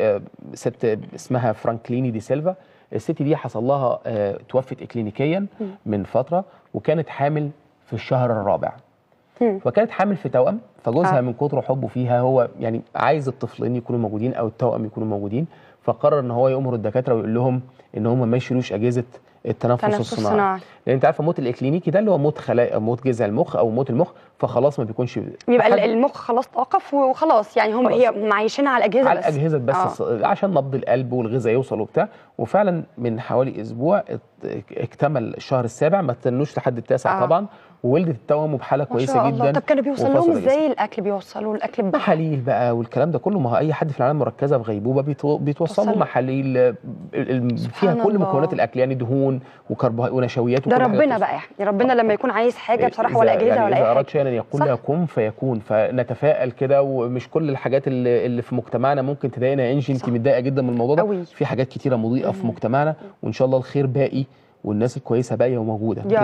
آه، ست اسمها فرانكليني دي سيلفا الست دي حصل لها آه، توفت اكلينيكيا من فتره وكانت حامل في الشهر الرابع وكانت حامل في توأم فجوزها آه. من كتر حبه فيها هو يعني عايز الطفلين يكونوا موجودين او التوأم يكونوا موجودين فقرر ان هو يامر الدكاتره ويقول لهم ان هم ما يشيلوش اجهزه التنفس الصناعي لان انت عارفه موت الاكلينيكي ده اللي هو موت خلايا موت جذع المخ او موت المخ فخلاص ما بيكونش بيبقى المخ خلاص توقف وخلاص يعني هم هي معيشين على الاجهزه على الاجهزه بس, آه. عشان نبض القلب والغذاء يوصل وبتاع وفعلا من حوالي اسبوع اكتمل الشهر السابع ما استنوش لحد التاسع آه. طبعا وولدت التوأم وبحاله كويسه جدا طب كانوا بيوصل لهم ازاي الاكل بيوصلوا الاكل محاليل بقى والكلام ده كله ما هو اي حد في العالم مركزه في غيبوبه بيتوصلوا محاليل آه، فيها كل الله. مكونات الاكل يعني دهون وكربوهيدرات ونشويات ده ربنا بقى يعني ربنا لما يكون عايز حاجه بصراحه ولا اجهزه يعني ولا اي حاجه اراد شيئا ان يقول يكون كن فيكون فنتفائل كده ومش كل الحاجات اللي, اللي في مجتمعنا ممكن تضايقنا يا انجي انت متضايقه جدا من الموضوع ده أوي. في حاجات كتيره مضيئه في مجتمعنا وان شاء الله الخير باقي والناس الكويسه باقيه وموجوده